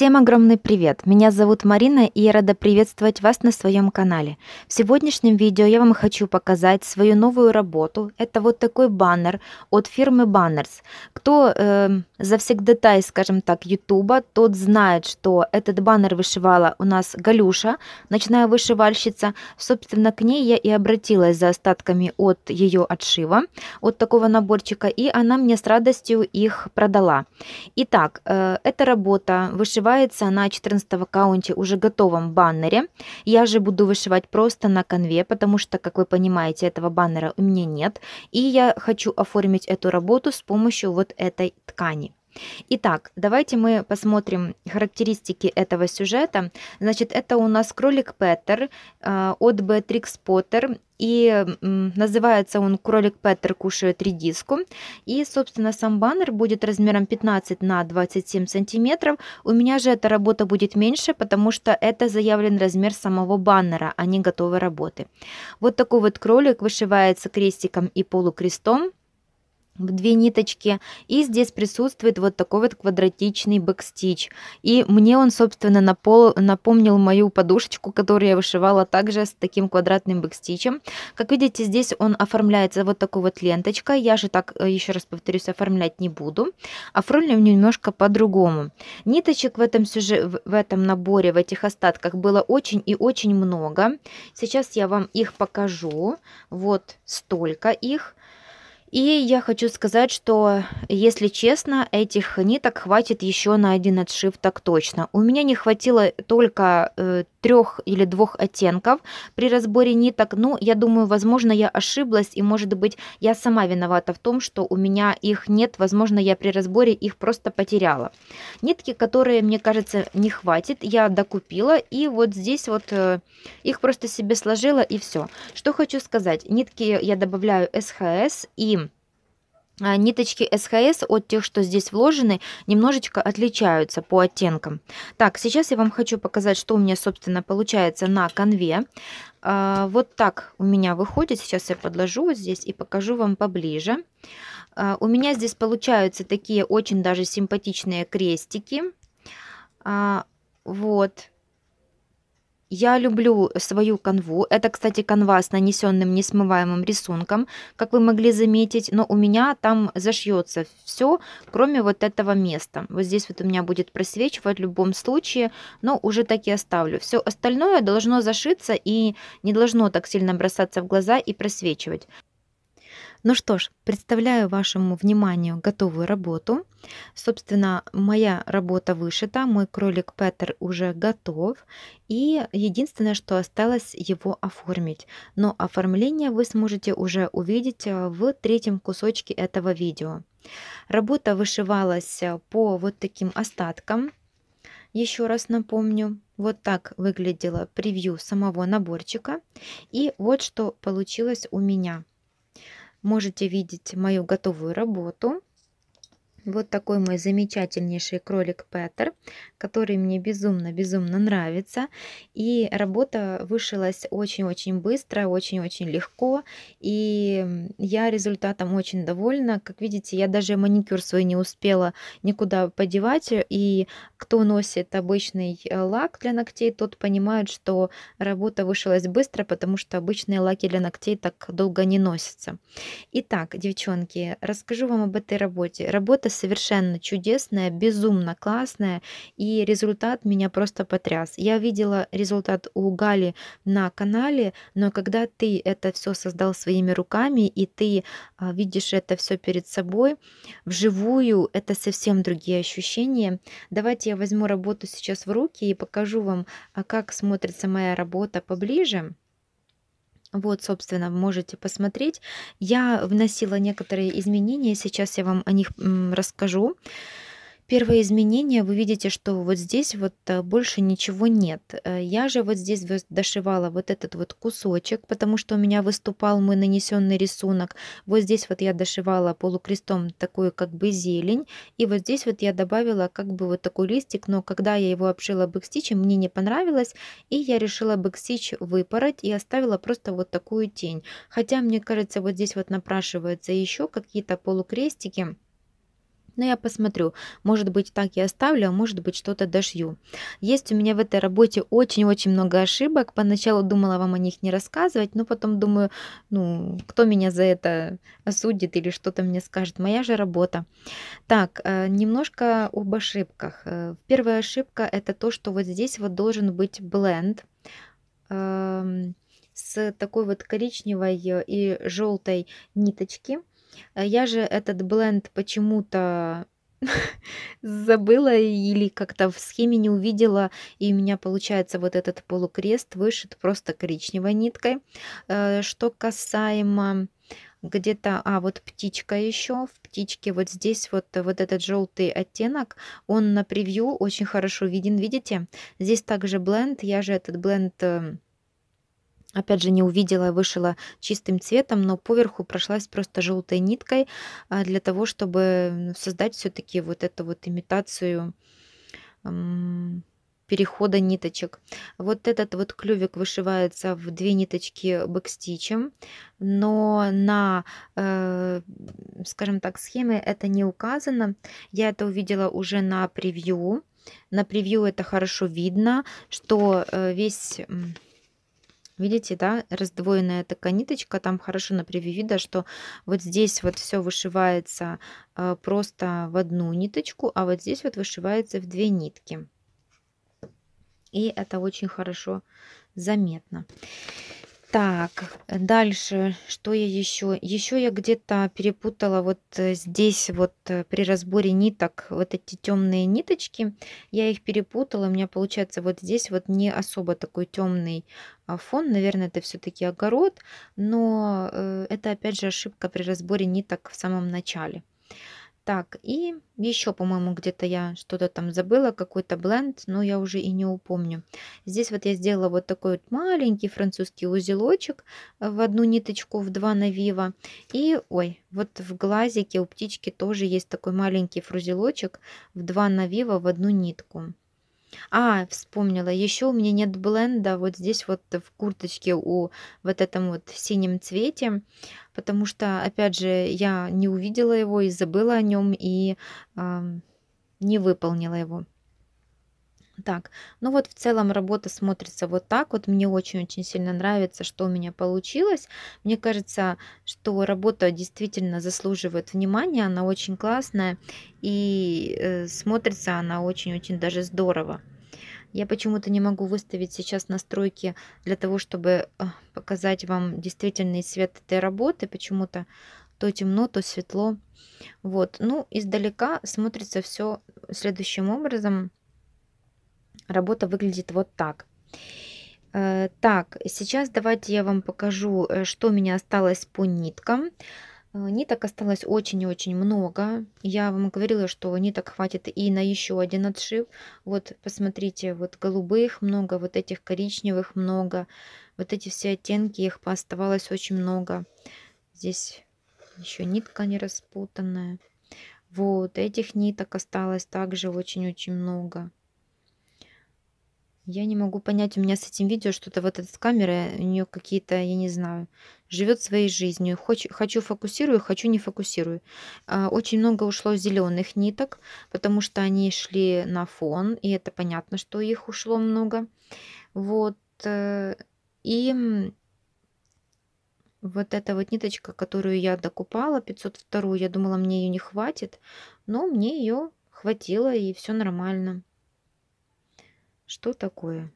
Всем огромный привет! Меня зовут Марина, и я рада приветствовать вас на своем канале. В сегодняшнем видео я вам хочу показать свою новую работу. Это вот такой баннер от фирмы Banners. Кто э, завсегдатай, скажем так, Ютуба, тот знает, что этот баннер вышивала у нас Галюша, ночная вышивальщица. Собственно, к ней я и обратилась за остатками от ее отшива, от такого наборчика, и она мне с радостью их продала. Итак, э, эта работа вышивала вышивается на 14 аккаунте уже готовом баннере. Я же буду вышивать просто на конве, потому что, как вы понимаете, этого баннера у меня нет. И я хочу оформить эту работу с помощью вот этой ткани. Итак, давайте мы посмотрим характеристики этого сюжета. Значит, это у нас кролик Петтер э, от Бетрикс Поттер. И называется он «Кролик Петтер кушает редиску». И, собственно, сам баннер будет размером 15 на 27 сантиметров. У меня же эта работа будет меньше, потому что это заявлен размер самого баннера, а не готовой работы. Вот такой вот кролик вышивается крестиком и полукрестом в две ниточки. И здесь присутствует вот такой вот квадратичный бэкстич. И мне он, собственно, напол... напомнил мою подушечку, которую я вышивала также с таким квадратным бэкстичем. Как видите, здесь он оформляется вот такой вот ленточкой. Я же так, э, еще раз повторюсь, оформлять не буду. Оформлю немножко по-другому. Ниточек в этом, сюжет... в этом наборе, в этих остатках было очень и очень много. Сейчас я вам их покажу. Вот столько их. И я хочу сказать, что, если честно, этих ниток хватит еще на один отшив так точно. У меня не хватило только э, трех или двух оттенков при разборе ниток. Ну, я думаю, возможно, я ошиблась, и, может быть, я сама виновата в том, что у меня их нет. Возможно, я при разборе их просто потеряла. Нитки, которые, мне кажется, не хватит, я докупила, и вот здесь вот э, их просто себе сложила, и все. Что хочу сказать. Нитки я добавляю СХС и а, ниточки СХС от тех, что здесь вложены, немножечко отличаются по оттенкам. Так, сейчас я вам хочу показать, что у меня, собственно, получается на конве. А, вот так у меня выходит. Сейчас я подложу вот здесь и покажу вам поближе. А, у меня здесь получаются такие очень даже симпатичные крестики. Вот. Я люблю свою канву. Это, кстати, канва с нанесенным несмываемым рисунком, как вы могли заметить, но у меня там зашьется все, кроме вот этого места. Вот здесь вот у меня будет просвечивать в любом случае, но уже так и оставлю. Все остальное должно зашиться и не должно так сильно бросаться в глаза и просвечивать. Ну что ж, представляю вашему вниманию готовую работу. Собственно, моя работа вышита, мой кролик Петер уже готов, и единственное, что осталось его оформить. Но оформление вы сможете уже увидеть э, в третьем кусочке этого видео. Работа вышивалась э, по вот таким остаткам. Еще раз напомню, вот так выглядела превью самого наборчика. И вот что получилось у меня можете видеть мою готовую работу. Вот такой мой замечательнейший кролик Петер, который мне безумно-безумно нравится. И работа вышилась очень-очень быстро, очень-очень легко. И я результатом очень довольна. Как видите, я даже маникюр свой не успела никуда подевать. И кто носит обычный э, лак для ногтей, тот понимает, что работа вышилась быстро, потому что обычные лаки для ногтей так долго не носятся. Итак, девчонки, расскажу вам об этой работе. Работа совершенно чудесная, безумно классная, и результат меня просто потряс. Я видела результат у Гали на канале, но когда ты это все создал своими руками, и ты а, видишь это все перед собой, вживую это совсем другие ощущения. Давайте я возьму работу сейчас в руки и покажу вам, а, как смотрится моя работа поближе. Вот, собственно, можете посмотреть. Я вносила некоторые изменения, сейчас я вам о них расскажу. Первое изменение, вы видите, что вот здесь вот э, больше ничего нет. Э, я же вот здесь дошивала вот этот вот кусочек, потому что у меня выступал мой нанесенный рисунок. Вот здесь вот я дошивала полукрестом такую как бы зелень. И вот здесь вот я добавила как бы вот такой листик, но когда я его обшила бэкстичем, мне не понравилось. И я решила бэкстич выпороть и оставила просто вот такую тень. Хотя, мне кажется, вот здесь вот напрашиваются еще какие-то полукрестики. Но ну, я посмотрю. Может быть, так я оставлю, а может быть, что-то дошью. Есть у меня в этой работе очень-очень много ошибок. Поначалу думала вам о них не рассказывать, но потом думаю, ну, кто меня за это осудит или что-то мне скажет. Моя же работа. Так, э, немножко об ошибках. Э, первая ошибка – это то, что вот здесь вот должен быть бленд эм, с такой вот коричневой и желтой ниточки – Э, я же этот бленд почему-то забыла или как-то в схеме не увидела, и у меня получается вот этот полукрест вышит просто коричневой ниткой. Э, что касаемо где-то, а вот птичка еще, в птичке вот здесь вот, вот этот желтый оттенок, он на превью очень хорошо виден, видите? Здесь также бленд, я же этот бленд э, Опять же, не увидела и вышила чистым цветом, но поверху прошлась просто желтой ниткой а, для того, чтобы создать все-таки вот эту вот имитацию перехода ниточек. Вот этот вот клювик вышивается в две ниточки бэкстичем, но на, э, скажем так, схеме это не указано. Я это увидела уже на превью. На превью это хорошо видно, что э, весь Видите, да, раздвоенная такая ниточка, там хорошо на превью видно, что вот здесь вот все вышивается э, просто в одну ниточку, а вот здесь вот вышивается в две нитки. И это очень хорошо заметно. Так, дальше, что я еще? Еще я где-то перепутала вот э, здесь вот э, при разборе ниток вот эти темные ниточки. Я их перепутала, у меня получается вот здесь вот не особо такой темный а, фон. Наверное, это все-таки огород, но э, это опять же ошибка при разборе ниток в самом начале. Так, и еще, по-моему, где-то я что-то там забыла, какой-то бленд, но я уже и не упомню. Здесь вот я сделала вот такой вот маленький французский узелочек в одну ниточку, в два навива. И, ой, вот в глазике у птички тоже есть такой маленький фрузелочек в два навива, в одну нитку. А, вспомнила. Еще у меня нет бленда вот здесь вот в курточке у вот этом вот синем цвете, потому что, опять же, я не увидела его и забыла о нем и э, не выполнила его. Так, ну вот в целом работа смотрится вот так. Вот мне очень-очень сильно нравится, что у меня получилось. Мне кажется, что работа действительно заслуживает внимания, она очень классная и э, смотрится она очень-очень даже здорово. Я почему-то не могу выставить сейчас настройки для того, чтобы э, показать вам действительный свет этой работы. Почему-то то темно, то светло. Вот, ну издалека смотрится все следующим образом работа выглядит вот так. Э, так, сейчас давайте я вам покажу, э, что у меня осталось по ниткам. Э, ниток осталось очень очень много. Я вам говорила, что ниток хватит и на еще один отшив. Вот посмотрите, вот голубых много, вот этих коричневых много. Вот эти все оттенки, их оставалось очень много. Здесь еще нитка не распутанная. Вот этих ниток осталось также очень-очень много. Я не могу понять, у меня с этим видео что-то вот эта камера, у нее какие-то, я не знаю, живет своей жизнью. Хоч, хочу фокусирую, хочу не фокусирую. А, очень много ушло зеленых ниток, потому что они шли на фон, и это понятно, что их ушло много. Вот. Э, и вот эта вот ниточка, которую я докупала, 502, я думала, мне ее не хватит, но мне ее хватило, и все нормально. Что такое?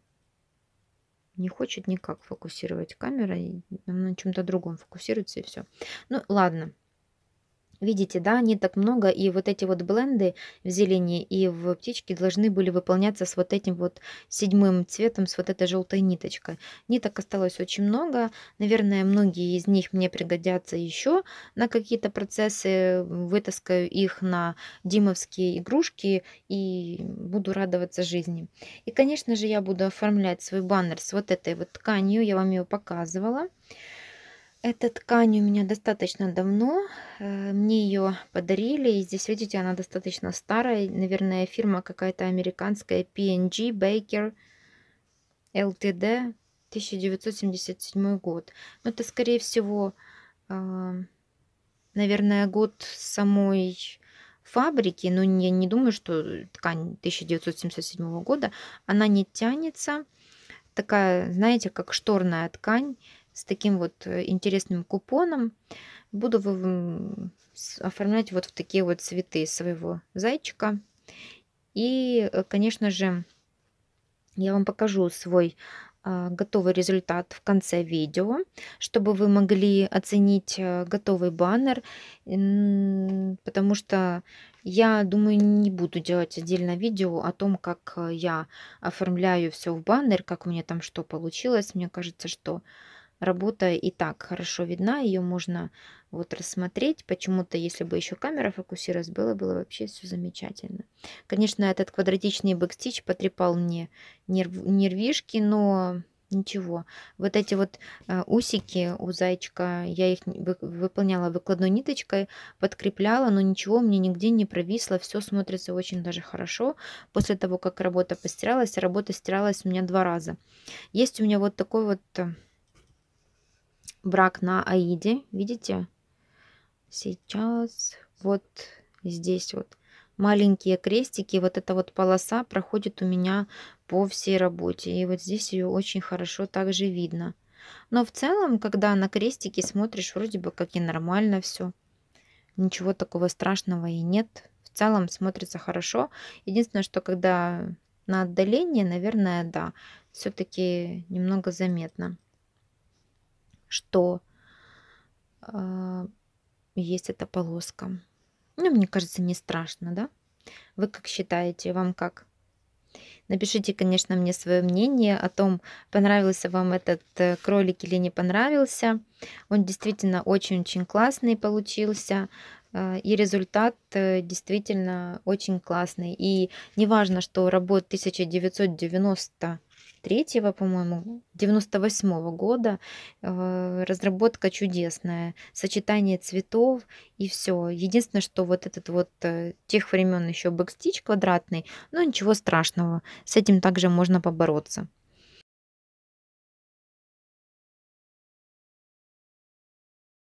Не хочет никак фокусировать камера, на чем-то другом фокусируется и все. Ну ладно, Видите, да, не так много, и вот эти вот бленды в зелени и в птичке должны были выполняться с вот этим вот седьмым цветом, с вот этой желтой ниточкой. Ниток осталось очень много, наверное, многие из них мне пригодятся еще на какие-то процессы, вытаскаю их на димовские игрушки и буду радоваться жизни. И, конечно же, я буду оформлять свой баннер с вот этой вот тканью, я вам ее показывала. Показывала. Эта ткань у меня достаточно давно, э, мне ее подарили, и здесь, видите, она достаточно старая, наверное, фирма какая-то американская, PNG Baker LTD, 1977 год. Но это, скорее всего, э, наверное, год самой фабрики, но я не думаю, что ткань 1977 года, она не тянется, такая, знаете, как шторная ткань, с таким вот э, интересным купоном. Буду оформлять вот в такие вот цветы своего зайчика. И, э, конечно же, я вам покажу свой а, готовый результат в конце видео, чтобы вы могли оценить э, готовый баннер, потому что я думаю не буду делать отдельное видео о том, как я оформляю все в баннер, как у меня там что получилось. Мне кажется, что работа и так хорошо видна, ее можно вот рассмотреть. Почему-то, если бы еще камера фокусировалась, было, было вообще все замечательно. Конечно, этот квадратичный бэкстич потрепал мне нерв, нервишки, но ничего. Вот эти вот э, усики у зайчика, я их выполняла выкладной ниточкой, подкрепляла, но ничего мне нигде не провисло, все смотрится очень даже хорошо. После того, как работа постиралась, работа стиралась у меня два раза. Есть у меня вот такой вот э, брак на Аиде, видите? Сейчас вот здесь вот маленькие крестики, вот эта вот полоса проходит у меня по всей работе. И вот здесь ее очень хорошо также видно. Но в целом, когда на крестики смотришь, вроде бы как и нормально все. Ничего такого страшного и нет. В целом смотрится хорошо. Единственное, что когда на отдалении, наверное, да, все-таки немного заметно что э, есть эта полоска. Ну, мне кажется, не страшно, да? Вы как считаете, вам как? Напишите, конечно, мне свое мнение о том, понравился вам этот э, кролик или не понравился. Он действительно очень-очень классный получился. А, и результат э, действительно очень классный. И неважно, что работ 1990 93-го, по-моему, 98-го года. Э, разработка чудесная, сочетание цветов и все. Единственное, что вот этот вот э, тех времен еще бэкстич квадратный, но ничего страшного, с этим также можно побороться.